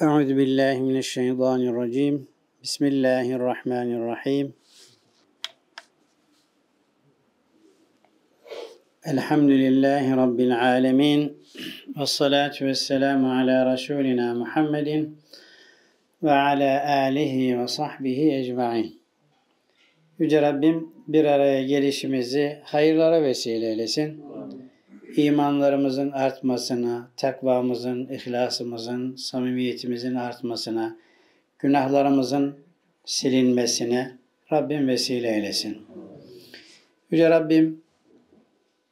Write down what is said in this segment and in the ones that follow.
Euzu billahi mineşşeytanirracim. Bismillahirrahmanirrahim. Elhamdülillahi rabbil alamin. Ves salatu vesselamu ala resulina Muhammedin ve ala alihi ve sahbihi ecmaîn. Yüce Rabbim bir araya gelişimizi hayırlara vesile eylesin imanlarımızın artmasına, takvamızın, ihlasımızın, samimiyetimizin artmasına, günahlarımızın silinmesine Rabbim vesile eylesin. Yüce Rabbim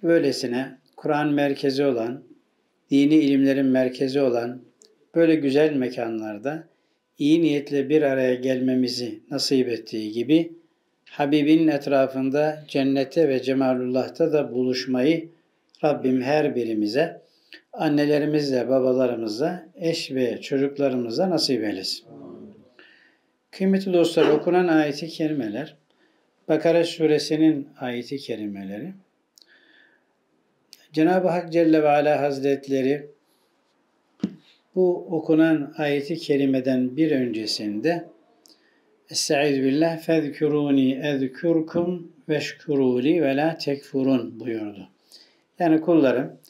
böylesine Kur'an merkezi olan, dini ilimlerin merkezi olan böyle güzel mekanlarda iyi niyetle bir araya gelmemizi nasip ettiği gibi Habib'in etrafında cennette ve cemalullah'ta da buluşmayı Rabbim her birimize annelerimizle, babalarımızla, eş ve çocuklarımızla nasip eylesin. Kıymetli dostlar okunan ayeti kerimeler, Bakara suresinin ayeti kerimeleri, Cenab-ı Hak Celle ve Ala Hazretleri bu okunan ayeti kerimeden bir öncesinde Estaiz billah fezkuruni ezkurkum veşkuruli ve la tekfurun buyurdu. Yani kullarım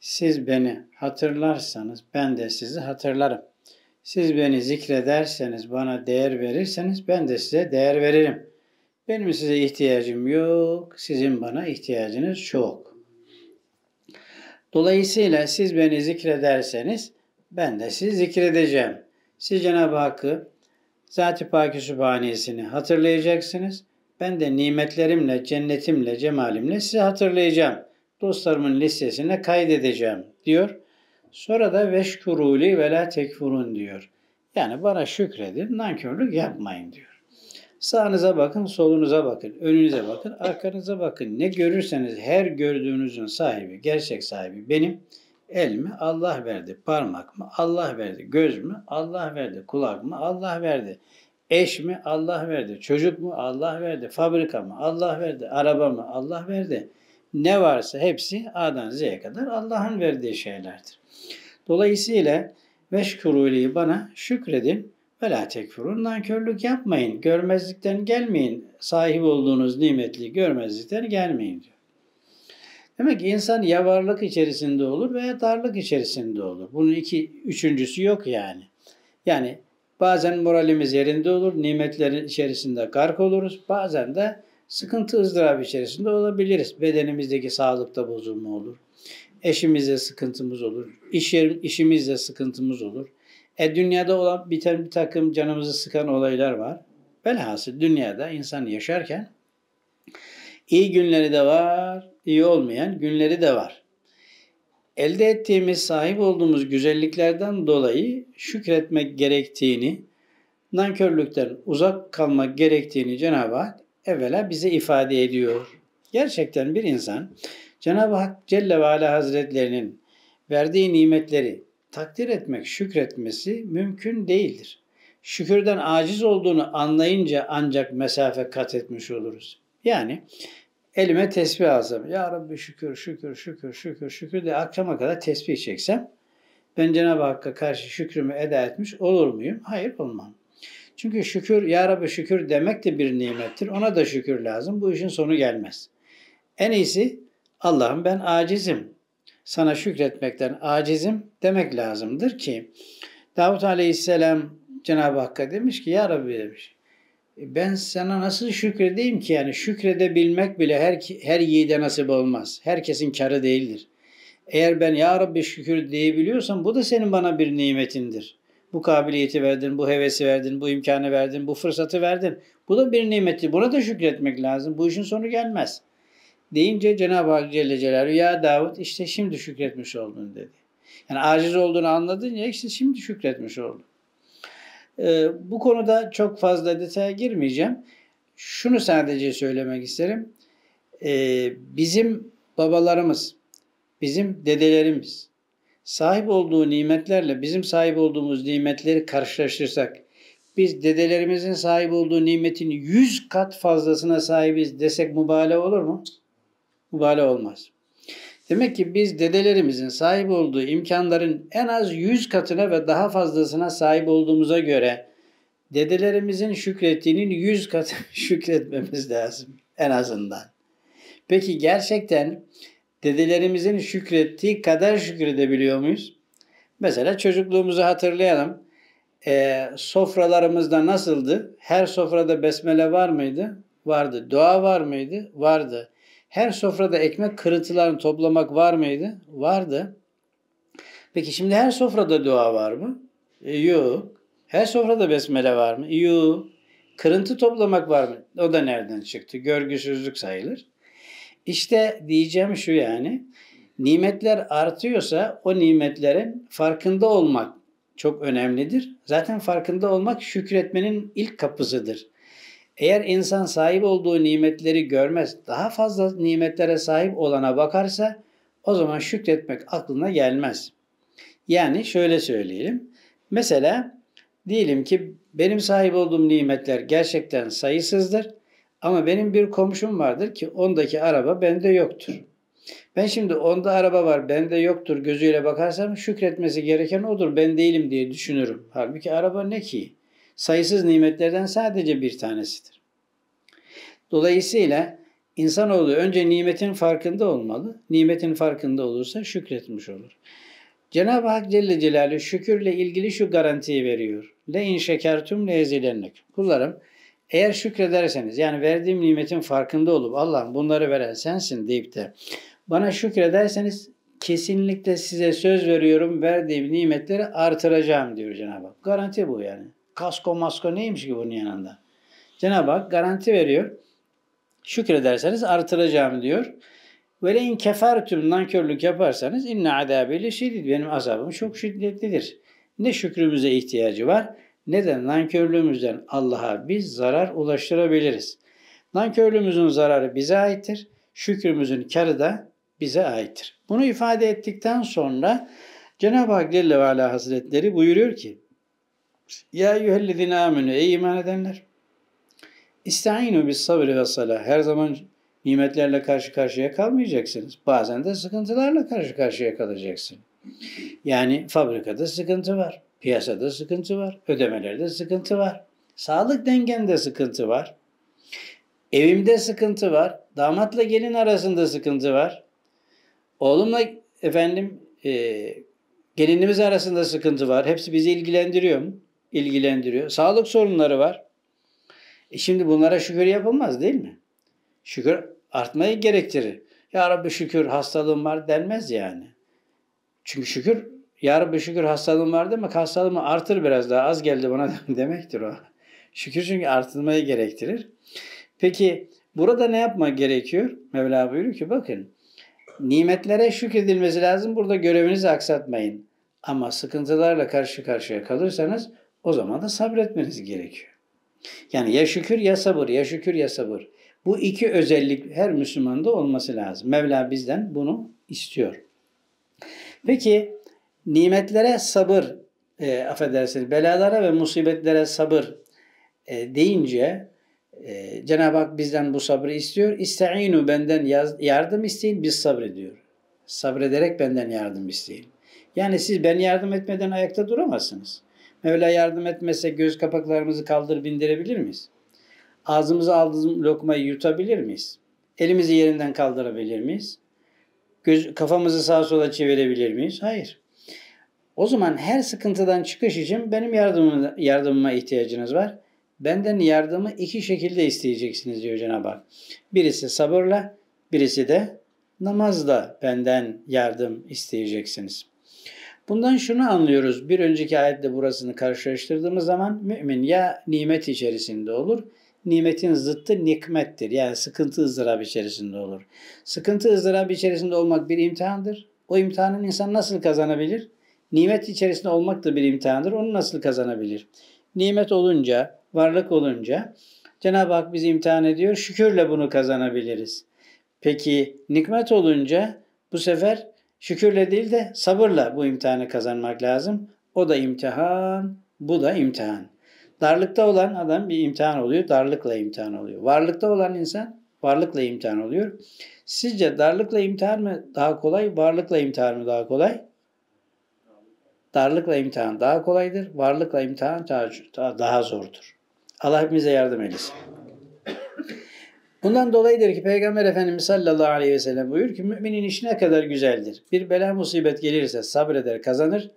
siz beni hatırlarsanız ben de sizi hatırlarım. Siz beni zikrederseniz, bana değer verirseniz ben de size değer veririm. Benim size ihtiyacım yok, sizin bana ihtiyacınız çok. Dolayısıyla siz beni zikrederseniz ben de sizi zikredeceğim. Siz Cenab-ı Hakk'ı Zat-ı Pâki Sübhaniyesini hatırlayacaksınız. Ben de nimetlerimle, cennetimle, cemalimle sizi hatırlayacağım dostlarımın listesine kaydedeceğim diyor. Sonra da veşkuruli ve la tekfurun diyor. Yani bana şükredin, nankörlük yapmayın diyor. Sağınıza bakın, solunuza bakın, önünüze bakın, arkanıza bakın. Ne görürseniz her gördüğünüzün sahibi, gerçek sahibi benim. El mi? Allah verdi. Parmak mı? Allah verdi. Göz mü? Allah verdi. Kulak mı? Allah verdi. Eş mi? Allah verdi. Çocuk mu? Allah verdi. Fabrika mı? Allah verdi. Araba mı? Allah verdi ne varsa hepsi A'dan Z'ye kadar Allah'ın verdiği şeylerdir. Dolayısıyla veşkuruli bana şükredin ve la tekfurun nankörlük yapmayın. Görmezlikten gelmeyin. Sahip olduğunuz nimetli görmezlikten gelmeyin diyor. Demek ki insan ya varlık içerisinde olur veya darlık içerisinde olur. Bunun iki, üçüncüsü yok yani. Yani bazen moralimiz yerinde olur, nimetlerin içerisinde gark oluruz. Bazen de sıkıntı ızdırap içerisinde olabiliriz. Bedenimizdeki sağlıkta bozulma olur. Eşimizde sıkıntımız olur. İş yerim, işimizde sıkıntımız olur. E dünyada olan biten bir takım canımızı sıkan olaylar var. Velhasıl dünyada insan yaşarken iyi günleri de var, iyi olmayan günleri de var. Elde ettiğimiz, sahip olduğumuz güzelliklerden dolayı şükretmek gerektiğini, nankörlükten uzak kalmak gerektiğini Cenab-ı Hak evvela bize ifade ediyor. Gerçekten bir insan Cenab-ı Hak Celle ve Ala Hazretlerinin verdiği nimetleri takdir etmek, şükretmesi mümkün değildir. Şükürden aciz olduğunu anlayınca ancak mesafe kat etmiş oluruz. Yani elime tesbih alsam, Ya Rabbi şükür, şükür, şükür, şükür, şükür de akşama kadar tesbih çeksem, ben Cenab-ı Hakk'a karşı şükrümü eda etmiş olur muyum? Hayır olmam. Çünkü şükür, Ya Rabbi şükür demek de bir nimettir. Ona da şükür lazım. Bu işin sonu gelmez. En iyisi Allah'ım ben acizim. Sana şükretmekten acizim demek lazımdır ki Davut Aleyhisselam Cenab-ı Hakk'a demiş ki Ya Rabbi demiş e, ben sana nasıl şükredeyim ki yani şükredebilmek bile her, her yiğide nasip olmaz. Herkesin karı değildir. Eğer ben Ya Rabbi şükür diyebiliyorsam bu da senin bana bir nimetindir. Bu kabiliyeti verdin, bu hevesi verdin, bu imkanı verdin, bu fırsatı verdin. Bu da bir nimetti. Buna da şükretmek lazım. Bu işin sonu gelmez. Deyince Cenab-ı Hak Celle Celaluhu ya Davut işte şimdi şükretmiş oldun dedi. Yani aciz olduğunu anladın ya işte şimdi şükretmiş oldun. Ee, bu konuda çok fazla detaya girmeyeceğim. Şunu sadece söylemek isterim. Ee, bizim babalarımız, bizim dedelerimiz, sahip olduğu nimetlerle bizim sahip olduğumuz nimetleri karşılaştırsak, biz dedelerimizin sahip olduğu nimetin yüz kat fazlasına sahibiz desek mübalağa olur mu? Mübalağa olmaz. Demek ki biz dedelerimizin sahip olduğu imkanların en az yüz katına ve daha fazlasına sahip olduğumuza göre dedelerimizin şükrettiğinin yüz katı şükretmemiz lazım en azından. Peki gerçekten dedelerimizin şükrettiği kadar şükredebiliyor muyuz? Mesela çocukluğumuzu hatırlayalım. E, sofralarımızda nasıldı? Her sofrada besmele var mıydı? Vardı. Dua var mıydı? Vardı. Her sofrada ekmek kırıntılarını toplamak var mıydı? Vardı. Peki şimdi her sofrada dua var mı? E, yok. Her sofrada besmele var mı? Yok. Kırıntı toplamak var mı? O da nereden çıktı? Görgüsüzlük sayılır. İşte diyeceğim şu yani. Nimetler artıyorsa o nimetlerin farkında olmak çok önemlidir. Zaten farkında olmak şükretmenin ilk kapısıdır. Eğer insan sahip olduğu nimetleri görmez, daha fazla nimetlere sahip olana bakarsa o zaman şükretmek aklına gelmez. Yani şöyle söyleyelim. Mesela diyelim ki benim sahip olduğum nimetler gerçekten sayısızdır ama benim bir komşum vardır ki ondaki araba bende yoktur. Ben şimdi onda araba var bende yoktur gözüyle bakarsam şükretmesi gereken odur ben değilim diye düşünürüm. Halbuki araba ne ki? Sayısız nimetlerden sadece bir tanesidir. Dolayısıyla insanoğlu önce nimetin farkında olmalı. Nimetin farkında olursa şükretmiş olur. Cenab-ı Hak Celle Celaluhu şükürle ilgili şu garantiyi veriyor. Le in şekertum le ezilennek. Kullarım eğer şükrederseniz yani verdiğim nimetin farkında olup Allah'ım bunları veren sensin deyip de bana şükrederseniz kesinlikle size söz veriyorum verdiğim nimetleri artıracağım diyor Cenab-ı Hak. Garanti bu yani. Kasko masko neymiş ki bunun yanında? Cenab-ı Hak garanti veriyor. Şükrederseniz artıracağım diyor. Ve in kefertüm nankörlük yaparsanız inne azabıyla şiddet. Benim azabım çok şiddetlidir. Ne şükrümüze ihtiyacı var neden? Nankörlüğümüzden Allah'a biz zarar ulaştırabiliriz. Nankörlüğümüzün zararı bize aittir. Şükrümüzün karı da bize aittir. Bunu ifade ettikten sonra Cenab-ı Hak Celle ve Ala Hazretleri buyuruyor ki Ya eyyühellezine aminu ey iman edenler İsta'inu bis sabri ve salah her zaman nimetlerle karşı karşıya kalmayacaksınız. Bazen de sıkıntılarla karşı karşıya kalacaksınız. Yani fabrikada sıkıntı var. Piyasada sıkıntı var, ödemelerde sıkıntı var. Sağlık dengemde sıkıntı var. Evimde sıkıntı var. Damatla gelin arasında sıkıntı var. Oğlumla efendim e, gelinimiz arasında sıkıntı var. Hepsi bizi ilgilendiriyor mu? İlgilendiriyor. Sağlık sorunları var. E şimdi bunlara şükür yapılmaz değil mi? Şükür artmayı gerektirir. Ya Rabbi şükür hastalığım var denmez yani. Çünkü şükür ya Rabbi şükür hastalığım vardı demek hastalığımı artır biraz daha az geldi bana demektir o. Şükür çünkü artırmayı gerektirir. Peki burada ne yapma gerekiyor? Mevla buyuruyor ki bakın nimetlere şükredilmesi lazım. Burada görevinizi aksatmayın. Ama sıkıntılarla karşı karşıya kalırsanız o zaman da sabretmeniz gerekiyor. Yani ya şükür ya sabır, ya şükür ya sabır. Bu iki özellik her Müslümanda olması lazım. Mevla bizden bunu istiyor. Peki nimetlere sabır, e, affedersiniz, belalara ve musibetlere sabır e, deyince e, Cenab-ı Hak bizden bu sabrı istiyor. İste'inu benden yaz, yardım isteyin, biz sabrediyor. Sabrederek benden yardım isteyin. Yani siz ben yardım etmeden ayakta duramazsınız. Mevla yardım etmezse göz kapaklarımızı kaldır bindirebilir miyiz? Ağzımıza aldığımız lokmayı yutabilir miyiz? Elimizi yerinden kaldırabilir miyiz? Göz, kafamızı sağa sola çevirebilir miyiz? Hayır. O zaman her sıkıntıdan çıkış için benim yardımıma, yardımıma ihtiyacınız var. Benden yardımı iki şekilde isteyeceksiniz diyor Cenab-ı Hak. Birisi sabırla, birisi de namazla benden yardım isteyeceksiniz. Bundan şunu anlıyoruz. Bir önceki ayetle burasını karşılaştırdığımız zaman mümin ya nimet içerisinde olur, nimetin zıttı nikmettir. Yani sıkıntı ızdırap içerisinde olur. Sıkıntı ızdırap içerisinde olmak bir imtihandır. O imtihanın insan nasıl kazanabilir? Nimet içerisinde olmak da bir imtihandır. Onu nasıl kazanabilir? Nimet olunca, varlık olunca Cenab-ı Hak bizi imtihan ediyor. Şükürle bunu kazanabiliriz. Peki nikmet olunca bu sefer şükürle değil de sabırla bu imtihanı kazanmak lazım. O da imtihan, bu da imtihan. Darlıkta olan adam bir imtihan oluyor, darlıkla imtihan oluyor. Varlıkta olan insan varlıkla imtihan oluyor. Sizce darlıkla imtihan mı daha kolay, varlıkla imtihan mı daha kolay? Darlıkla imtihan daha kolaydır, varlıkla imtihan daha, zordur. Allah hepimize yardım eylesin. Bundan dolayıdır ki Peygamber Efendimiz sallallahu aleyhi ve sellem buyur ki müminin işi ne kadar güzeldir. Bir bela musibet gelirse sabreder kazanır.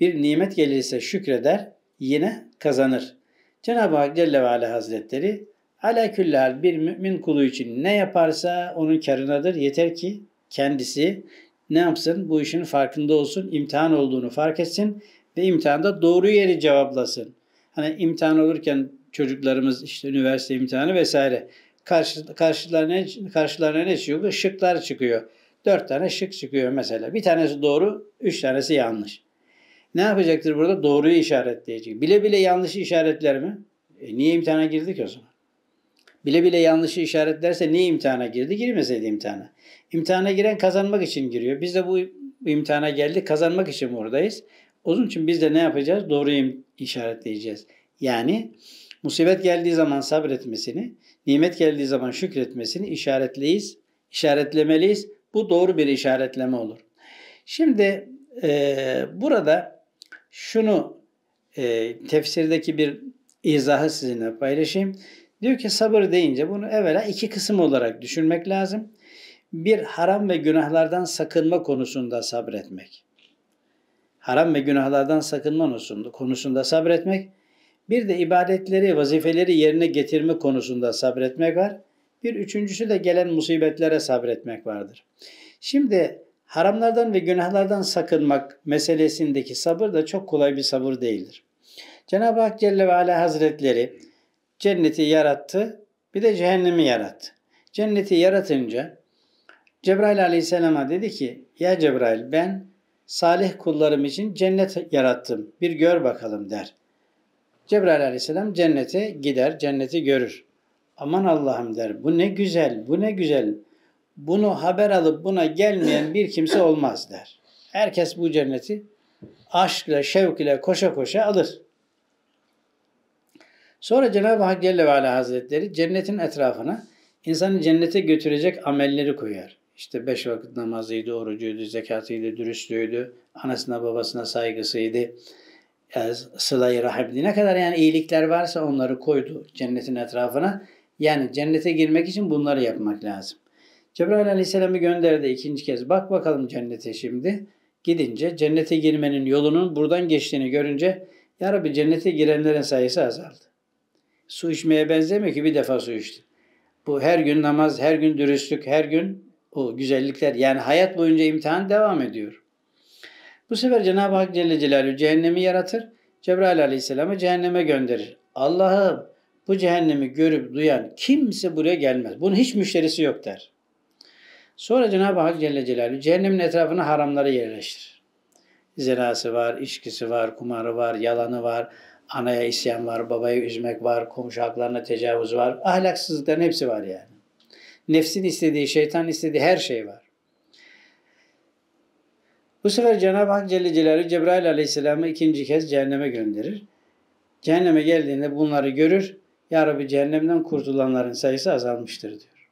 Bir nimet gelirse şükreder yine kazanır. Cenab-ı Hak Celle ve Ala Hazretleri ala küllal bir mümin kulu için ne yaparsa onun karınadır. Yeter ki kendisi ne yapsın? Bu işin farkında olsun, imtihan olduğunu fark etsin ve imtihanda doğru yeri cevaplasın. Hani imtihan olurken çocuklarımız işte üniversite imtihanı vesaire karşı, karşılarına, karşılarına ne çıkıyor? Şıklar çıkıyor. Dört tane şık çıkıyor mesela. Bir tanesi doğru, üç tanesi yanlış. Ne yapacaktır burada? Doğruyu işaretleyecek. Bile bile yanlışı işaretler mi? E niye imtihana girdik o zaman? bile bile yanlışı işaretlerse niye imtihana girdi? Girmeseydi imtihana. İmtihana giren kazanmak için giriyor. Biz de bu imtihana geldik kazanmak için buradayız. Onun için biz de ne yapacağız? Doğruyu işaretleyeceğiz. Yani musibet geldiği zaman sabretmesini, nimet geldiği zaman şükretmesini işaretleyiz, işaretlemeliyiz. Bu doğru bir işaretleme olur. Şimdi e, burada şunu e, tefsirdeki bir izahı sizinle paylaşayım. Diyor ki sabır deyince bunu evvela iki kısım olarak düşünmek lazım. Bir haram ve günahlardan sakınma konusunda sabretmek. Haram ve günahlardan sakınma konusunda sabretmek. Bir de ibadetleri, vazifeleri yerine getirme konusunda sabretmek var. Bir üçüncüsü de gelen musibetlere sabretmek vardır. Şimdi haramlardan ve günahlardan sakınmak meselesindeki sabır da çok kolay bir sabır değildir. Cenab-ı Hak Celle ve Ala Hazretleri Cenneti yarattı, bir de cehennemi yarattı. Cenneti yaratınca Cebrail aleyhisselama dedi ki ya Cebrail ben salih kullarım için cennet yarattım bir gör bakalım der. Cebrail aleyhisselam cennete gider cenneti görür. Aman Allah'ım der bu ne güzel bu ne güzel bunu haber alıp buna gelmeyen bir kimse olmaz der. Herkes bu cenneti aşkla şevk ile koşa koşa alır. Sonra Cenab-ı Hak Celle ve Ala Hazretleri cennetin etrafına insanı cennete götürecek amelleri koyar. İşte beş vakit namazıydı, orucuydu, zekatıydı, dürüstlüğüydü, anasına babasına saygısıydı, yani sıla Ne kadar yani iyilikler varsa onları koydu cennetin etrafına. Yani cennete girmek için bunları yapmak lazım. Cebrail Aleyhisselam'ı gönderdi ikinci kez. Bak bakalım cennete şimdi. Gidince cennete girmenin yolunun buradan geçtiğini görünce Ya Rabbi cennete girenlerin sayısı azaldı su içmeye benzemiyor ki bir defa su içti. Bu her gün namaz, her gün dürüstlük, her gün o güzellikler. Yani hayat boyunca imtihan devam ediyor. Bu sefer Cenab-ı Hak Celle Celaluhu cehennemi yaratır. Cebrail Aleyhisselam'ı cehenneme gönderir. Allah'ım bu cehennemi görüp duyan kimse buraya gelmez. Bunun hiç müşterisi yok der. Sonra Cenab-ı Hak Celle Celaluhu cehennemin etrafına haramları yerleştirir. Zinası var, içkisi var, kumarı var, yalanı var, Anaya isyan var, babayı üzmek var, komşu haklarına tecavüz var. Ahlaksızlıkların hepsi var yani. Nefsin istediği, şeytan istediği her şey var. Bu sefer Cenab-ı Hak Celle Celaluhu Cebrail Aleyhisselam'ı ikinci kez cehenneme gönderir. Cehenneme geldiğinde bunları görür. Ya Rabbi cehennemden kurtulanların sayısı azalmıştır diyor.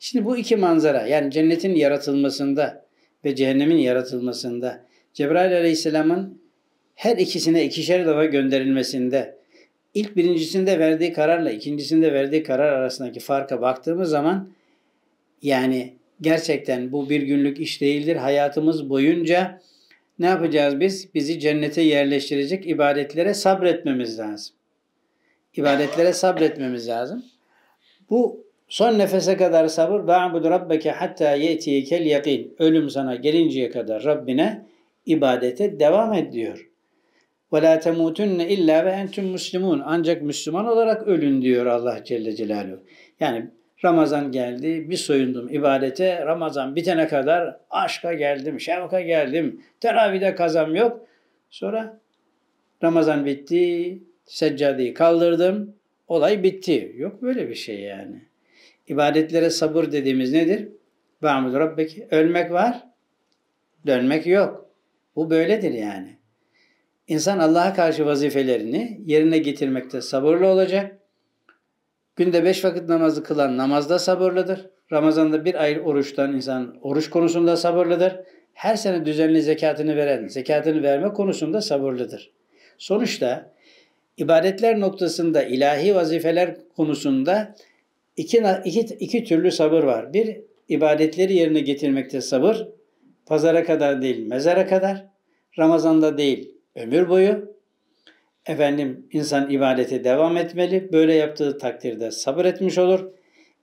Şimdi bu iki manzara yani cennetin yaratılmasında ve cehennemin yaratılmasında Cebrail Aleyhisselam'ın her ikisine ikişer defa gönderilmesinde ilk birincisinde verdiği kararla ikincisinde verdiği karar arasındaki farka baktığımız zaman yani gerçekten bu bir günlük iş değildir. Hayatımız boyunca ne yapacağız biz? Bizi cennete yerleştirecek ibadetlere sabretmemiz lazım. İbadetlere sabretmemiz lazım. Bu son nefese kadar sabır. وَعْبُدْ رَبَّكَ hatta yetiyekel الْيَقِينَ Ölüm sana gelinceye kadar Rabbine ibadete devam et diyor. Ve la temutunne illa ve entüm muslimun. Ancak Müslüman olarak ölün diyor Allah Celle Celaluhu. Yani Ramazan geldi, bir soyundum ibadete. Ramazan bitene kadar aşka geldim, şevka geldim. Teravide kazam yok. Sonra Ramazan bitti, seccadeyi kaldırdım. Olay bitti. Yok böyle bir şey yani. İbadetlere sabır dediğimiz nedir? Ba'mud Rabbeki. Ölmek var, dönmek yok. Bu böyledir yani. İnsan Allah'a karşı vazifelerini yerine getirmekte sabırlı olacak. Günde beş vakit namazı kılan namazda sabırlıdır. Ramazan'da bir ay oruçtan insan oruç konusunda sabırlıdır. Her sene düzenli zekatını veren, zekatını verme konusunda sabırlıdır. Sonuçta ibadetler noktasında ilahi vazifeler konusunda iki, iki, iki türlü sabır var. Bir, ibadetleri yerine getirmekte sabır. Pazara kadar değil, mezara kadar. Ramazan'da değil, ömür boyu. Efendim insan ibadete devam etmeli. Böyle yaptığı takdirde sabır etmiş olur.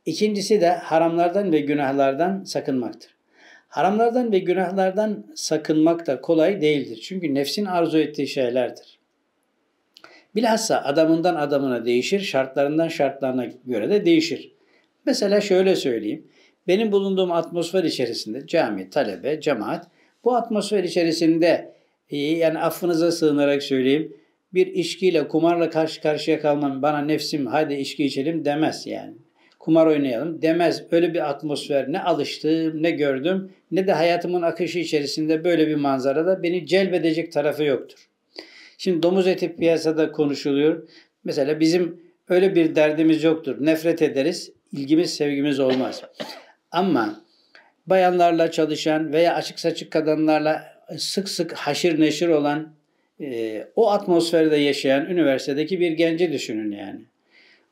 İkincisi de haramlardan ve günahlardan sakınmaktır. Haramlardan ve günahlardan sakınmak da kolay değildir. Çünkü nefsin arzu ettiği şeylerdir. Bilhassa adamından adamına değişir, şartlarından şartlarına göre de değişir. Mesela şöyle söyleyeyim. Benim bulunduğum atmosfer içerisinde cami, talebe, cemaat bu atmosfer içerisinde yani affınıza sığınarak söyleyeyim. Bir içkiyle, kumarla karşı karşıya kalmam, bana nefsim hadi içki içelim demez yani. Kumar oynayalım demez. Öyle bir atmosfer ne alıştığım ne gördüm, ne de hayatımın akışı içerisinde böyle bir manzarada beni celbedecek tarafı yoktur. Şimdi domuz eti piyasada konuşuluyor. Mesela bizim öyle bir derdimiz yoktur. Nefret ederiz, ilgimiz, sevgimiz olmaz. Ama bayanlarla çalışan veya açık saçık kadınlarla sık sık haşir neşir olan e, o atmosferde yaşayan üniversitedeki bir genci düşünün yani.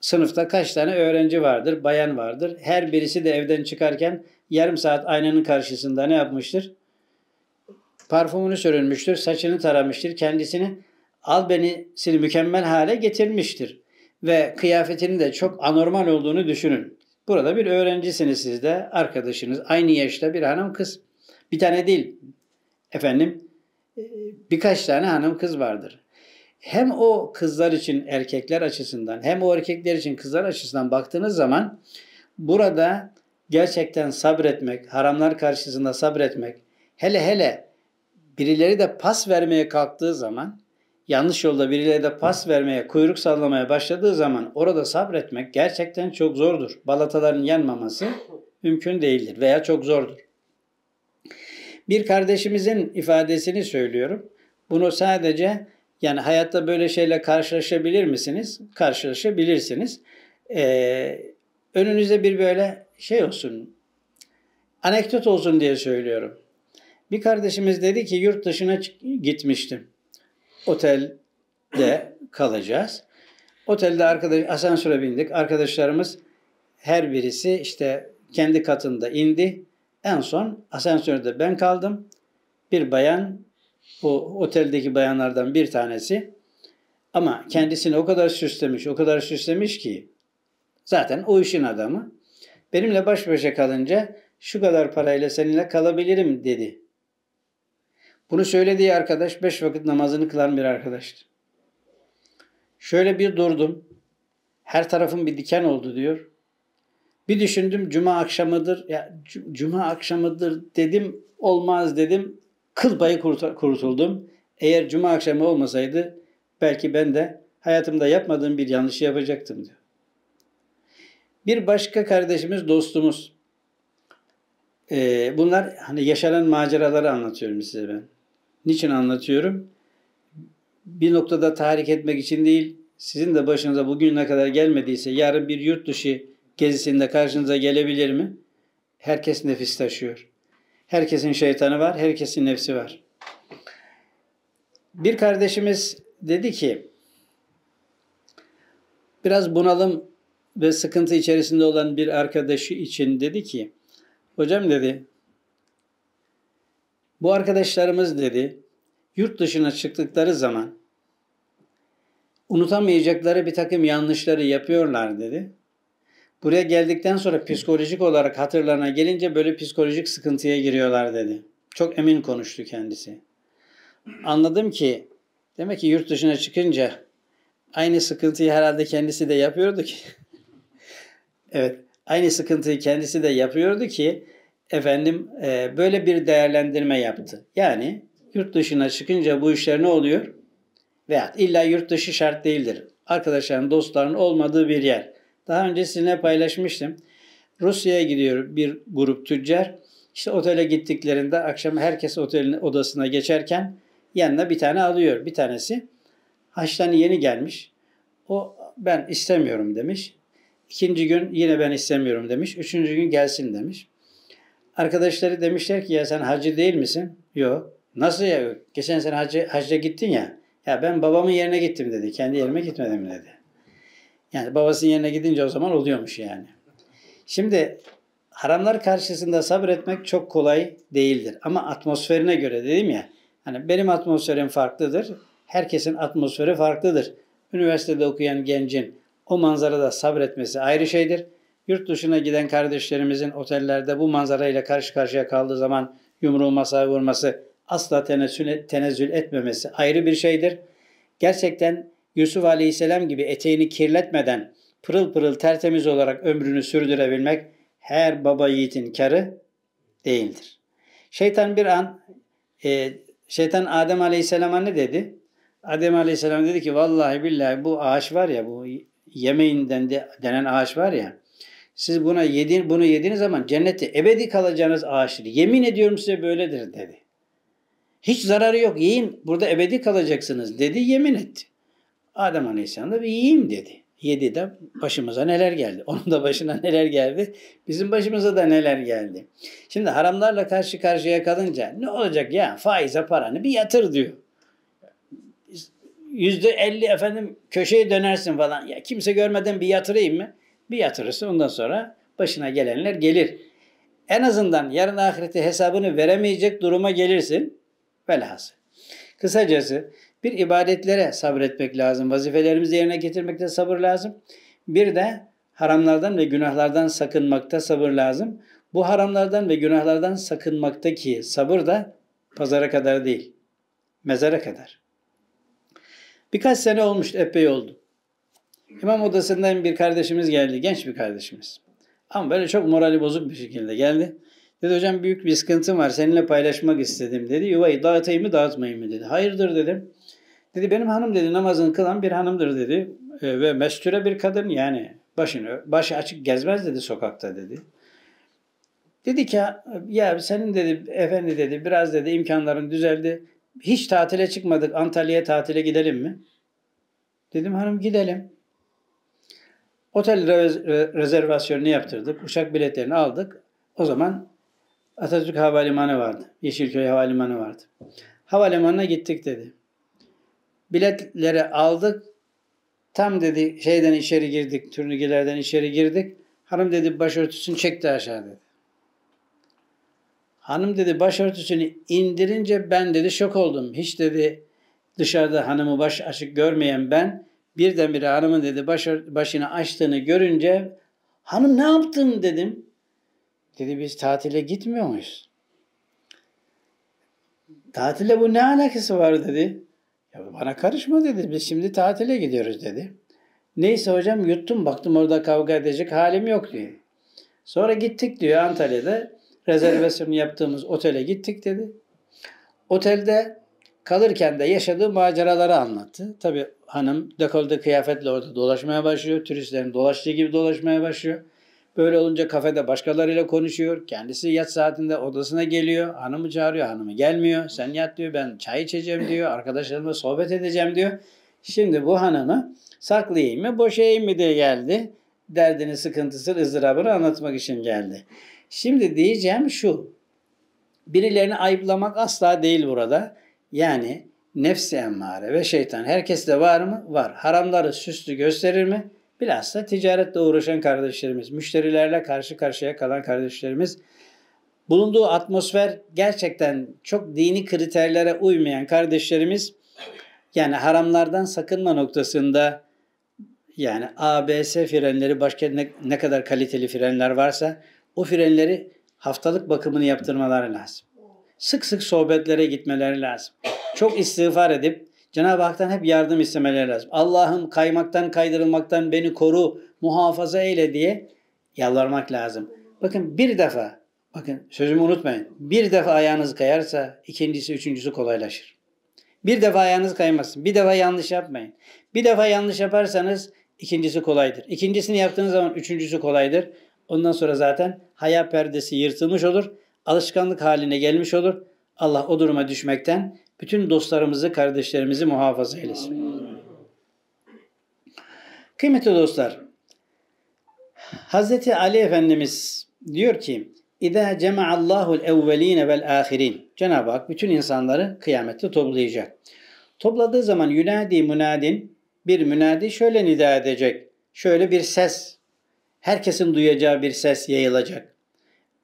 Sınıfta kaç tane öğrenci vardır, bayan vardır. Her birisi de evden çıkarken yarım saat aynanın karşısında ne yapmıştır? Parfümünü sürünmüştür, saçını taramıştır, kendisini albenisini mükemmel hale getirmiştir. Ve kıyafetinin de çok anormal olduğunu düşünün. Burada bir öğrencisiniz siz de, arkadaşınız, aynı yaşta bir hanım kız. Bir tane değil, efendim e, birkaç tane hanım kız vardır. Hem o kızlar için erkekler açısından hem o erkekler için kızlar açısından baktığınız zaman burada gerçekten sabretmek, haramlar karşısında sabretmek, hele hele birileri de pas vermeye kalktığı zaman, yanlış yolda birileri de pas vermeye, kuyruk sallamaya başladığı zaman orada sabretmek gerçekten çok zordur. Balataların yanmaması mümkün değildir veya çok zordur. Bir kardeşimizin ifadesini söylüyorum. Bunu sadece yani hayatta böyle şeyle karşılaşabilir misiniz? Karşılaşabilirsiniz. Ee, önünüzde bir böyle şey olsun, anekdot olsun diye söylüyorum. Bir kardeşimiz dedi ki yurt dışına gitmiştim. Otelde kalacağız. Otelde arkadaş asansöre bindik. Arkadaşlarımız her birisi işte kendi katında indi. En son asansörde ben kaldım. Bir bayan, bu oteldeki bayanlardan bir tanesi ama kendisini o kadar süslemiş, o kadar süslemiş ki zaten o işin adamı. Benimle baş başa kalınca şu kadar parayla seninle kalabilirim dedi. Bunu söylediği arkadaş beş vakit namazını kılan bir arkadaştı. Şöyle bir durdum. Her tarafım bir diken oldu diyor. Bir düşündüm cuma akşamıdır. Ya cuma akşamıdır dedim olmaz dedim. Kıl payı kurutuldum. Eğer cuma akşamı olmasaydı belki ben de hayatımda yapmadığım bir yanlışı yapacaktım diyor. Bir başka kardeşimiz, dostumuz. Ee, bunlar hani yaşanan maceraları anlatıyorum size ben. Niçin anlatıyorum? Bir noktada tahrik etmek için değil, sizin de başınıza bugüne kadar gelmediyse yarın bir yurt dışı gezisinde karşınıza gelebilir mi? Herkes nefis taşıyor. Herkesin şeytanı var, herkesin nefsi var. Bir kardeşimiz dedi ki, biraz bunalım ve sıkıntı içerisinde olan bir arkadaşı için dedi ki, hocam dedi, bu arkadaşlarımız dedi, yurt dışına çıktıkları zaman unutamayacakları bir takım yanlışları yapıyorlar dedi. Buraya geldikten sonra psikolojik olarak hatırlarına gelince böyle psikolojik sıkıntıya giriyorlar dedi. Çok emin konuştu kendisi. Anladım ki demek ki yurt dışına çıkınca aynı sıkıntıyı herhalde kendisi de yapıyordu ki. evet aynı sıkıntıyı kendisi de yapıyordu ki efendim e, böyle bir değerlendirme yaptı. Yani yurt dışına çıkınca bu işler ne oluyor? Veya illa yurt dışı şart değildir. Arkadaşların, dostların olmadığı bir yer. Daha önce sizinle paylaşmıştım. Rusya'ya gidiyor bir grup tüccar. İşte otele gittiklerinde akşam herkes otelin odasına geçerken yanına bir tane alıyor. Bir tanesi haçtan yeni gelmiş. O ben istemiyorum demiş. İkinci gün yine ben istemiyorum demiş. Üçüncü gün gelsin demiş. Arkadaşları demişler ki ya sen hacı değil misin? Yok. Nasıl ya? Geçen sen hacı, hacca gittin ya. Ya ben babamın yerine gittim dedi. Kendi yerime gitmedim dedi. Yani babasının yerine gidince o zaman oluyormuş yani. Şimdi haramlar karşısında sabretmek çok kolay değildir. Ama atmosferine göre dedim ya. Hani benim atmosferim farklıdır. Herkesin atmosferi farklıdır. Üniversitede okuyan gencin o manzarada sabretmesi ayrı şeydir. Yurt dışına giden kardeşlerimizin otellerde bu manzarayla karşı karşıya kaldığı zaman yumruğu masaya vurması, asla tenezzül, etmemesi ayrı bir şeydir. Gerçekten Yusuf Aleyhisselam gibi eteğini kirletmeden pırıl pırıl tertemiz olarak ömrünü sürdürebilmek her baba yiğitin karı değildir. Şeytan bir an e, şeytan Adem Aleyhisselam'a ne dedi? Adem Aleyhisselam dedi ki vallahi billahi bu ağaç var ya bu yemeğinden de, denen ağaç var ya siz buna yedin, bunu yediğiniz zaman cennette ebedi kalacağınız ağaçtır. Yemin ediyorum size böyledir dedi. Hiç zararı yok yiyin burada ebedi kalacaksınız dedi yemin etti. Adem Aleyhisselam da bir yiyeyim dedi. Yedi de başımıza neler geldi. Onun da başına neler geldi. Bizim başımıza da neler geldi. Şimdi haramlarla karşı karşıya kalınca ne olacak ya faize paranı bir yatır diyor. Yüzde elli efendim köşeye dönersin falan. Ya kimse görmeden bir yatırayım mı? Bir yatırırsa, ondan sonra başına gelenler gelir. En azından yarın ahirete hesabını veremeyecek duruma gelirsin. Velhasıl. Kısacası bir ibadetlere sabretmek lazım. Vazifelerimizi yerine getirmekte sabır lazım. Bir de haramlardan ve günahlardan sakınmakta sabır lazım. Bu haramlardan ve günahlardan sakınmaktaki sabır da pazara kadar değil, mezara kadar. Birkaç sene olmuş, epey oldu. İmam odasından bir kardeşimiz geldi, genç bir kardeşimiz. Ama böyle çok morali bozuk bir şekilde geldi. Dedi hocam büyük bir sıkıntım var seninle paylaşmak istedim dedi. Yuvayı dağıtayım mı dağıtmayayım mı dedi. Hayırdır dedim. Dedi benim hanım dedi namazını kılan bir hanımdır dedi. E, ve mestüre bir kadın yani başını başı açık gezmez dedi sokakta dedi. Dedi ki ya senin dedi efendi dedi biraz dedi imkanların düzeldi. Hiç tatile çıkmadık Antalya'ya tatile gidelim mi? Dedim hanım gidelim. Otel rezervasyonunu yaptırdık. Uçak biletlerini aldık. O zaman Atatürk Havalimanı vardı. Yeşilköy Havalimanı vardı. Havalimanına gittik dedi biletleri aldık. Tam dedi şeyden içeri girdik, türnügelerden içeri girdik. Hanım dedi başörtüsünü çekti aşağı dedi. Hanım dedi başörtüsünü indirince ben dedi şok oldum. Hiç dedi dışarıda hanımı baş açık görmeyen ben birdenbire hanımın dedi baş, başını açtığını görünce hanım ne yaptın dedim. Dedi biz tatile gitmiyor muyuz? Tatile bu ne alakası var dedi bana karışma dedi. Biz şimdi tatile gidiyoruz dedi. Neyse hocam yuttum baktım orada kavga edecek halim yok diyor. Sonra gittik diyor Antalya'da rezervasyon yaptığımız otele gittik dedi. Otelde kalırken de yaşadığı maceraları anlattı. Tabi hanım dekolte kıyafetle orada dolaşmaya başlıyor. Turistlerin dolaştığı gibi dolaşmaya başlıyor. Böyle olunca kafede başkalarıyla konuşuyor. Kendisi yat saatinde odasına geliyor. Hanımı çağırıyor, hanımı gelmiyor. Sen yat diyor, ben çay içeceğim diyor. Arkadaşlarımla sohbet edeceğim diyor. Şimdi bu hanımı saklayayım mı, boşayayım mı diye geldi. Derdini, sıkıntısını, ızdırabını anlatmak için geldi. Şimdi diyeceğim şu. Birilerini ayıplamak asla değil burada. Yani nefsi emmare ve şeytan. Herkeste var mı? Var. Haramları süslü gösterir mi? Bilhassa ticaretle uğraşan kardeşlerimiz, müşterilerle karşı karşıya kalan kardeşlerimiz bulunduğu atmosfer gerçekten çok dini kriterlere uymayan kardeşlerimiz yani haramlardan sakınma noktasında yani ABS frenleri başka ne, ne kadar kaliteli frenler varsa o frenleri haftalık bakımını yaptırmaları lazım. Sık sık sohbetlere gitmeleri lazım. Çok istiğfar edip Cenab-ı Hak'tan hep yardım istemeleri lazım. Allah'ım kaymaktan, kaydırılmaktan beni koru, muhafaza eyle diye yalvarmak lazım. Bakın bir defa, bakın sözümü unutmayın. Bir defa ayağınız kayarsa ikincisi, üçüncüsü kolaylaşır. Bir defa ayağınız kaymasın. Bir defa yanlış yapmayın. Bir defa yanlış yaparsanız ikincisi kolaydır. İkincisini yaptığınız zaman üçüncüsü kolaydır. Ondan sonra zaten haya perdesi yırtılmış olur. Alışkanlık haline gelmiş olur. Allah o duruma düşmekten bütün dostlarımızı, kardeşlerimizi muhafaza eylesin. Kıymetli dostlar, Hazreti Ali Efendimiz diyor ki, İza cema'allahu evveline vel ahirin. Cenab-ı Hak bütün insanları kıyamette toplayacak. Topladığı zaman yunadi münadin bir münadi şöyle nida edecek. Şöyle bir ses. Herkesin duyacağı bir ses yayılacak.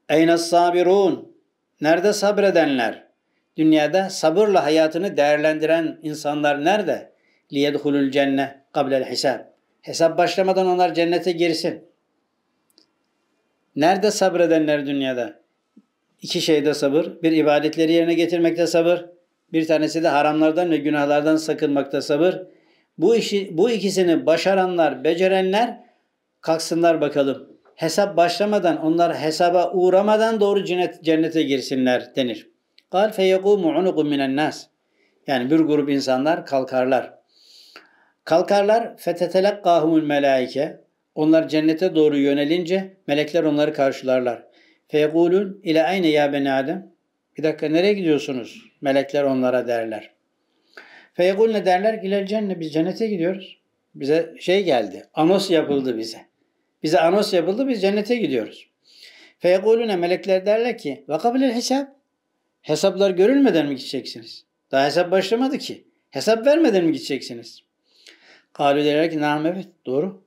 Eyne sabirun. Nerede sabredenler? Dünyada sabırla hayatını değerlendiren insanlar nerede? لِيَدْخُلُ الْجَنَّةِ قَبْلَ الْحِسَابِ Hesap başlamadan onlar cennete girsin. Nerede sabredenler dünyada? İki şeyde sabır. Bir ibadetleri yerine getirmekte sabır. Bir tanesi de haramlardan ve günahlardan sakınmakta sabır. Bu işi bu ikisini başaranlar, becerenler kalksınlar bakalım. Hesap başlamadan, onlar hesaba uğramadan doğru cennete girsinler denir. قال فَيَقُومُ عُنُقُ مِنَ النَّاسِ Yani bir grup insanlar kalkarlar. Kalkarlar فَتَتَلَقَّاهُمُ الْمَلَائِكَ Onlar cennete doğru yönelince melekler onları karşılarlar. فَيَقُولُونَ ile aynı ya ben adam. Bir dakika nereye gidiyorsunuz? Melekler onlara derler. ne derler ki cennet biz cennete gidiyoruz. Bize şey geldi. Anos yapıldı bize. Bize anos yapıldı biz cennete gidiyoruz. Feyekulüne melekler derler ki ve kabilel hesap. Hesaplar görülmeden mi gideceksiniz? Daha hesap başlamadı ki. Hesap vermeden mi gideceksiniz? Kalu derler ki nam evet doğru.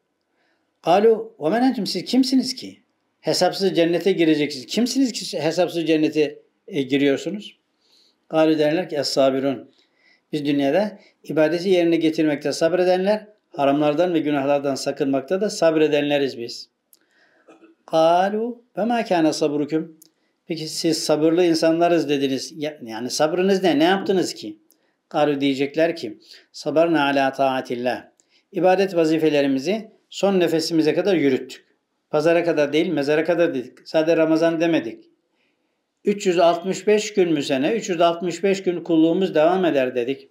Kalu ve men siz kimsiniz ki? Hesapsız cennete gireceksiniz. Kimsiniz ki hesapsız cennete e, giriyorsunuz? Kalu derler ki es-sabirun. Biz dünyada ibadeti yerine getirmekte sabredenler, haramlardan ve günahlardan sakınmakta da sabredenleriz biz. Kalu ve ma kana sabrukum. Peki siz sabırlı insanlarız dediniz. Yani sabrınız ne? Ne yaptınız ki? Kalu diyecekler ki sabarna ala taatillah. İbadet vazifelerimizi son nefesimize kadar yürüttük. Pazara kadar değil mezara kadar dedik. Sadece Ramazan demedik. 365 gün mü sene? 365 gün kulluğumuz devam eder dedik.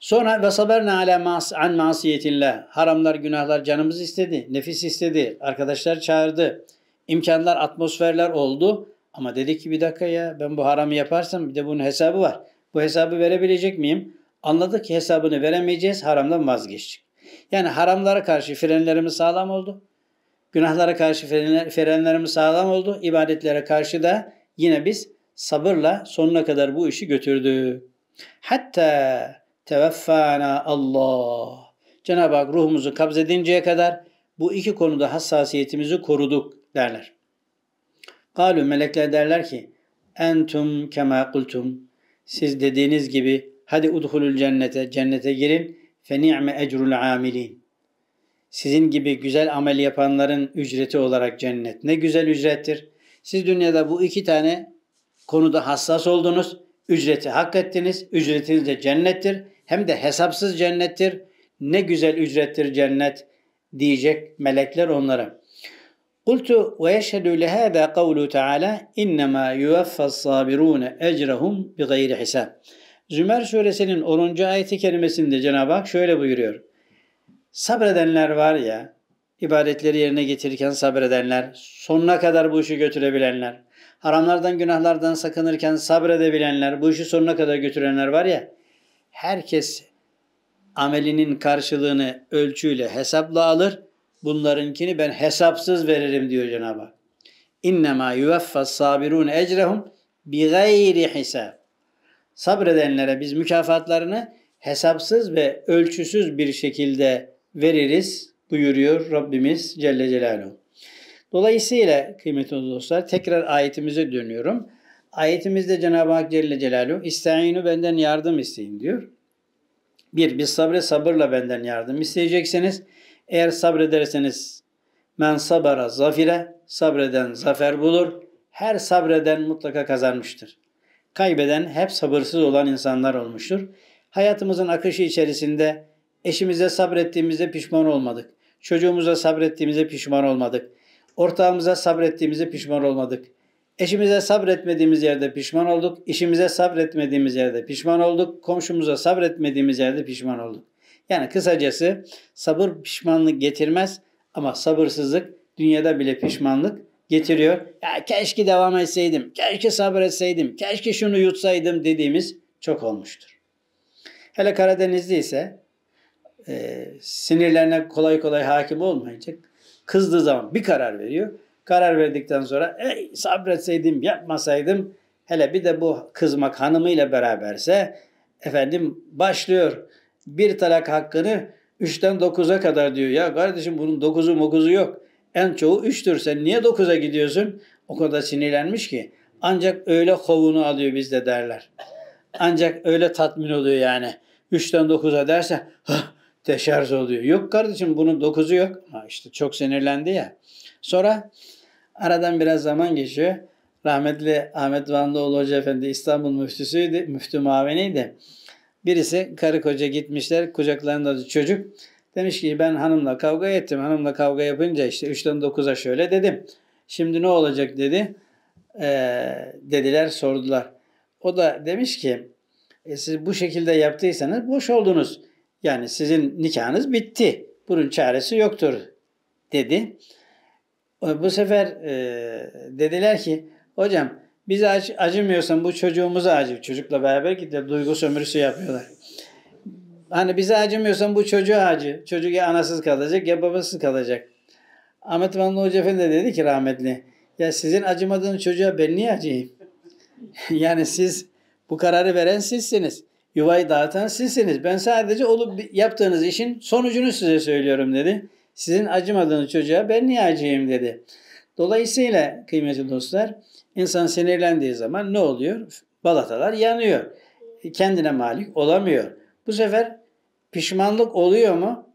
Sonra ve saberna ala mas an masiyetillah. Haramlar, günahlar canımız istedi, nefis istedi, arkadaşlar çağırdı imkanlar, atmosferler oldu. Ama dedi ki bir dakika ya ben bu haramı yaparsam bir de bunun hesabı var. Bu hesabı verebilecek miyim? Anladık ki hesabını veremeyeceğiz, haramdan vazgeçtik. Yani haramlara karşı frenlerimiz sağlam oldu. Günahlara karşı frenlerimiz sağlam oldu. İbadetlere karşı da yine biz sabırla sonuna kadar bu işi götürdük. Hatta teveffana Allah. Cenab-ı Hak ruhumuzu kabzedinceye kadar bu iki konuda hassasiyetimizi koruduk derler. Kalü melekler derler ki entum kema kultum siz dediğiniz gibi hadi udhulul cennete cennete girin fe ni'me ecrul amilin. Sizin gibi güzel amel yapanların ücreti olarak cennet ne güzel ücrettir. Siz dünyada bu iki tane konuda hassas oldunuz. Ücreti hak ettiniz. Ücretiniz de cennettir. Hem de hesapsız cennettir. Ne güzel ücrettir cennet diyecek melekler onlara. قلت ويشهد لهذا قوله تعالى إنما يوفى الصابرون أجرهم بغير حساب Zümer suresinin 10. ayeti kerimesinde Cenab-ı Hak şöyle buyuruyor. Sabredenler var ya, ibadetleri yerine getirirken sabredenler, sonuna kadar bu işi götürebilenler, haramlardan günahlardan sakınırken sabredebilenler, bu işi sonuna kadar götürenler var ya, herkes amelinin karşılığını ölçüyle hesapla alır bunlarınkini ben hesapsız veririm diyor Cenab-ı Hak. İnnemâ yuveffas sabirûn ecrehum bi gayri hisab. Sabredenlere biz mükafatlarını hesapsız ve ölçüsüz bir şekilde veririz buyuruyor Rabbimiz Celle Celaluhu. Dolayısıyla kıymetli dostlar tekrar ayetimize dönüyorum. Ayetimizde Cenab-ı Hak Celle Celaluhu isteinu benden yardım isteyin diyor. Bir, biz sabre sabırla benden yardım isteyeceksiniz. Eğer sabrederseniz men sabara zafire, sabreden zafer bulur. Her sabreden mutlaka kazanmıştır. Kaybeden hep sabırsız olan insanlar olmuştur. Hayatımızın akışı içerisinde eşimize sabrettiğimizde pişman olmadık. Çocuğumuza sabrettiğimizde pişman olmadık. Ortağımıza sabrettiğimizde pişman olmadık. Eşimize sabretmediğimiz yerde pişman olduk. İşimize sabretmediğimiz yerde pişman olduk. Komşumuza sabretmediğimiz yerde pişman olduk. Yani kısacası sabır pişmanlık getirmez ama sabırsızlık dünyada bile pişmanlık getiriyor. Ya keşke devam etseydim, keşke sabretseydim, keşke şunu yutsaydım dediğimiz çok olmuştur. Hele Karadeniz'de ise e, sinirlerine kolay kolay hakim olmayacak. Kızdığı zaman bir karar veriyor. Karar verdikten sonra ey sabretseydim, yapmasaydım hele bir de bu kızmak hanımıyla beraberse efendim başlıyor bir talak hakkını üçten dokuza kadar diyor. Ya kardeşim bunun dokuzu mokuzu yok. En çoğu üçtür. Sen niye dokuza gidiyorsun? O kadar sinirlenmiş ki. Ancak öyle kovunu alıyor bizde derler. Ancak öyle tatmin oluyor yani. Üçten dokuza derse deşarj oluyor. Yok kardeşim bunun dokuzu yok. Ha işte çok sinirlendi ya. Sonra aradan biraz zaman geçiyor. Rahmetli Ahmet Vanlıoğlu Hoca Efendi İstanbul müftüsüydü, müftü maveniydi. Birisi karı koca gitmişler kucaklarında çocuk. Demiş ki ben hanımla kavga ettim. Hanımla kavga yapınca işte 3'ten 9'a şöyle dedim. Şimdi ne olacak dedi. Ee, dediler sordular. O da demiş ki e, siz bu şekilde yaptıysanız boş oldunuz. Yani sizin nikahınız bitti. Bunun çaresi yoktur dedi. Bu sefer e, dediler ki hocam biz ac- acımıyorsan bu çocuğumuza acı. Çocukla beraber gidip duygu sömürüsü yapıyorlar. Hani bize acımıyorsan bu çocuğa acı. Çocuk ya anasız kalacak ya babasız kalacak. Ahmet Vanlı Hoca Efendi dedi ki rahmetli. Ya sizin acımadığınız çocuğa ben niye acıyayım? yani siz bu kararı veren sizsiniz. Yuvayı dağıtan sizsiniz. Ben sadece olup yaptığınız işin sonucunu size söylüyorum dedi. Sizin acımadığınız çocuğa ben niye acıyayım dedi. Dolayısıyla kıymetli dostlar İnsan sinirlendiği zaman ne oluyor? Balatalar yanıyor. Kendine malik olamıyor. Bu sefer pişmanlık oluyor mu?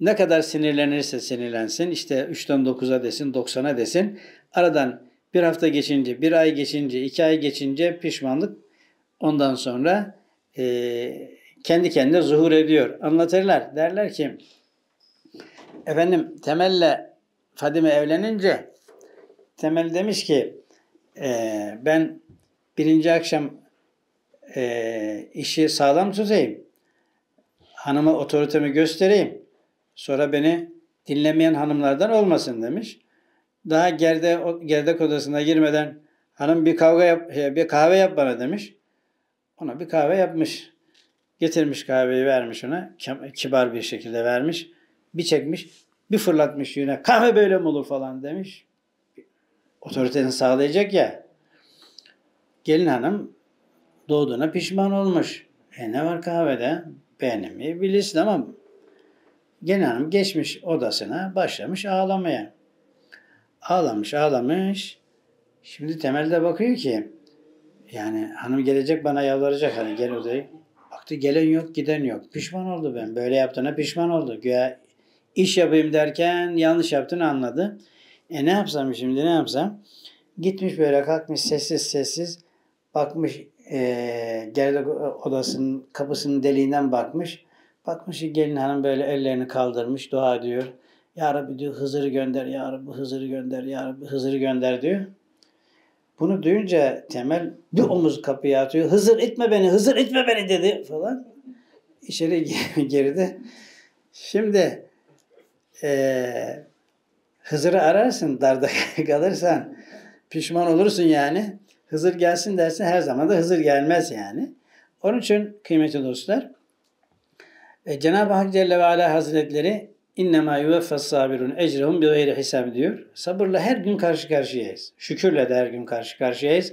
Ne kadar sinirlenirse sinirlensin, işte 3'ten 9'a desin, 90'a desin. Aradan bir hafta geçince, bir ay geçince, iki ay geçince pişmanlık ondan sonra e, kendi kendine zuhur ediyor. Anlatırlar. Derler ki efendim Temel'le Fadime evlenince Temel demiş ki ee, ben birinci akşam e, işi sağlam tutayım. Hanıma otoritemi göstereyim. Sonra beni dinlemeyen hanımlardan olmasın demiş. Daha gerde, gerdek odasına girmeden hanım bir kavga yap, bir kahve yap bana demiş. Ona bir kahve yapmış. Getirmiş kahveyi vermiş ona. Kibar bir şekilde vermiş. Bir çekmiş. Bir fırlatmış yine. Kahve böyle mi olur falan demiş otoriteni sağlayacak ya. Gelin hanım doğduğuna pişman olmuş. E ne var kahvede? bilirsin ama gelin hanım geçmiş odasına başlamış ağlamaya. Ağlamış ağlamış. Şimdi temelde bakıyor ki yani hanım gelecek bana yalvaracak hani gel odayı. Baktı gelen yok giden yok. Pişman oldu ben. Böyle yaptığına pişman oldu. Güya iş yapayım derken yanlış yaptığını anladı. E ne yapsam şimdi ne yapsam? Gitmiş böyle kalkmış sessiz sessiz bakmış e, geride e, odasının kapısının deliğinden bakmış. Bakmış ki gelin hanım böyle ellerini kaldırmış dua diyor Ya Rabbi diyor Hızır'ı gönder, Ya Rabbi Hızır'ı gönder, Ya Rabbi Hızır'ı gönder diyor. Bunu duyunca Temel bir omuz kapıya atıyor. Hızır itme beni, Hızır itme beni dedi falan. İçeri girdi. Şimdi eee Hızır'ı ararsın darda kalırsan. Pişman olursun yani. Hızır gelsin dersin her zaman da Hızır gelmez yani. Onun için kıymetli dostlar e, Cenab-ı Hak Celle ve Ala Hazretleri İnnemâ yuveffes sabirun ecrehum bi gayri hesab diyor. Sabırla her gün karşı karşıyayız. Şükürle de her gün karşı karşıyayız.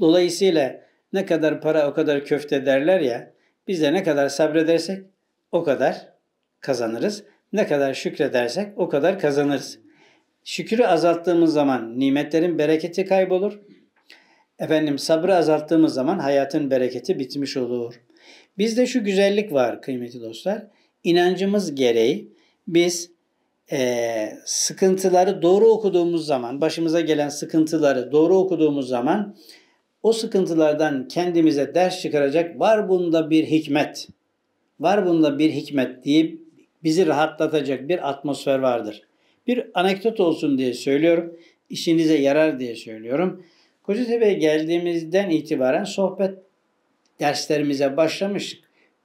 Dolayısıyla ne kadar para o kadar köfte derler ya biz de ne kadar sabredersek o kadar kazanırız. Ne kadar şükredersek o kadar kazanırız. Şükürü azalttığımız zaman nimetlerin bereketi kaybolur. Efendim sabrı azalttığımız zaman hayatın bereketi bitmiş olur. Bizde şu güzellik var kıymetli dostlar. İnancımız gereği biz e, sıkıntıları doğru okuduğumuz zaman, başımıza gelen sıkıntıları doğru okuduğumuz zaman o sıkıntılardan kendimize ders çıkaracak var bunda bir hikmet. Var bunda bir hikmet deyip bizi rahatlatacak bir atmosfer vardır. Bir anekdot olsun diye söylüyorum. İşinize yarar diye söylüyorum. Kocatepe'ye geldiğimizden itibaren sohbet derslerimize başlamıştık.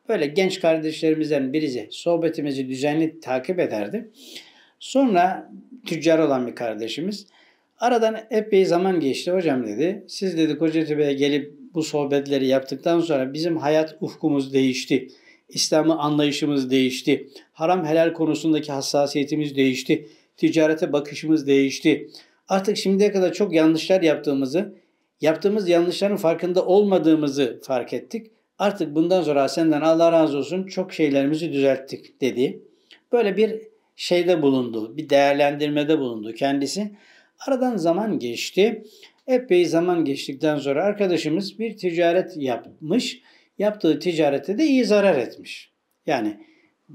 Böyle genç kardeşlerimizden birisi sohbetimizi düzenli takip ederdi. Sonra tüccar olan bir kardeşimiz aradan epey zaman geçti hocam dedi. Siz dedi Kocatepe'ye gelip bu sohbetleri yaptıktan sonra bizim hayat ufkumuz değişti. İslam'ı anlayışımız değişti. Haram helal konusundaki hassasiyetimiz değişti ticarete bakışımız değişti. Artık şimdiye kadar çok yanlışlar yaptığımızı, yaptığımız yanlışların farkında olmadığımızı fark ettik. Artık bundan sonra senden Allah razı olsun çok şeylerimizi düzelttik dedi. Böyle bir şeyde bulundu, bir değerlendirmede bulundu kendisi. Aradan zaman geçti. Epey zaman geçtikten sonra arkadaşımız bir ticaret yapmış. Yaptığı ticarette de iyi zarar etmiş. Yani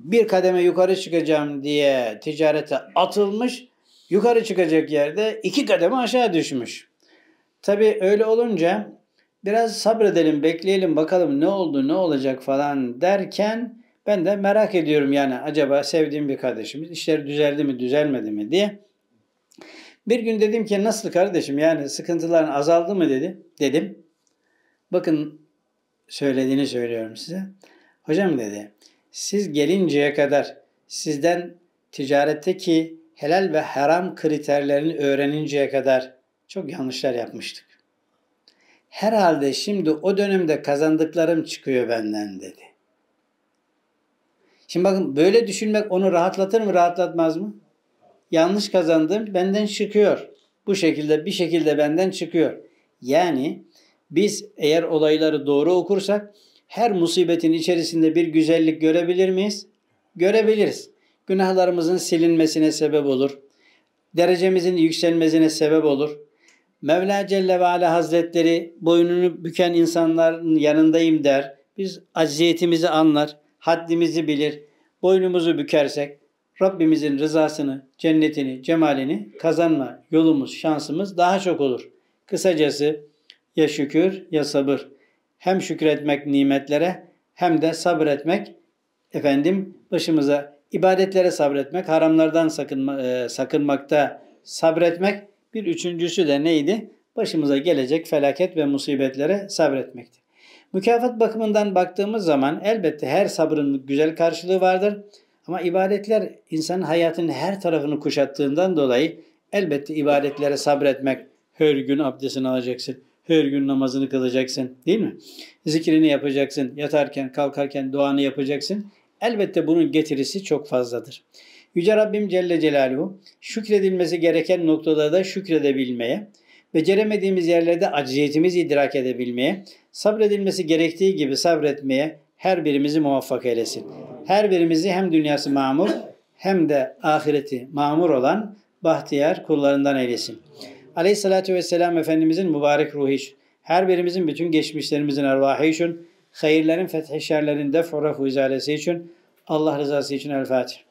bir kademe yukarı çıkacağım diye ticarete atılmış. Yukarı çıkacak yerde iki kademe aşağı düşmüş. Tabi öyle olunca biraz sabredelim, bekleyelim bakalım ne oldu, ne olacak falan derken ben de merak ediyorum yani acaba sevdiğim bir kardeşimiz işleri düzeldi mi, düzelmedi mi diye. Bir gün dedim ki nasıl kardeşim yani sıkıntıların azaldı mı dedi. Dedim. Bakın söylediğini söylüyorum size. Hocam dedi siz gelinceye kadar sizden ticaretteki helal ve haram kriterlerini öğreninceye kadar çok yanlışlar yapmıştık. Herhalde şimdi o dönemde kazandıklarım çıkıyor benden dedi. Şimdi bakın böyle düşünmek onu rahatlatır mı rahatlatmaz mı? Yanlış kazandım benden çıkıyor. Bu şekilde bir şekilde benden çıkıyor. Yani biz eğer olayları doğru okursak her musibetin içerisinde bir güzellik görebilir miyiz? Görebiliriz. Günahlarımızın silinmesine sebep olur. Derecemizin yükselmesine sebep olur. Mevla Celle ve Ala Hazretleri boynunu büken insanların yanındayım der. Biz acziyetimizi anlar, haddimizi bilir. Boynumuzu bükersek Rabbimizin rızasını, cennetini, cemalini kazanma yolumuz, şansımız daha çok olur. Kısacası ya şükür ya sabır hem şükretmek nimetlere hem de sabretmek efendim başımıza ibadetlere sabretmek, haramlardan sakınma, e, sakınmakta sabretmek. Bir üçüncüsü de neydi? Başımıza gelecek felaket ve musibetlere sabretmekti. Mükafat bakımından baktığımız zaman elbette her sabrın güzel karşılığı vardır. Ama ibadetler insanın hayatının her tarafını kuşattığından dolayı elbette ibadetlere sabretmek. Her gün abdestini alacaksın. Her gün namazını kılacaksın değil mi? Zikrini yapacaksın. Yatarken, kalkarken duanı yapacaksın. Elbette bunun getirisi çok fazladır. Yüce Rabbim Celle Celaluhu şükredilmesi gereken noktalarda şükredebilmeye, beceremediğimiz yerlerde aciziyetimizi idrak edebilmeye, sabredilmesi gerektiği gibi sabretmeye her birimizi muvaffak eylesin. Her birimizi hem dünyası mamur hem de ahireti mamur olan bahtiyar kullarından eylesin. Aleyhissalatü vesselam Efendimizin mübarek ruhiş. Her birimizin bütün geçmişlerimizin ervahı için, hayırların fethi şerlerin def'u refu için, Allah rızası için El Fatiha.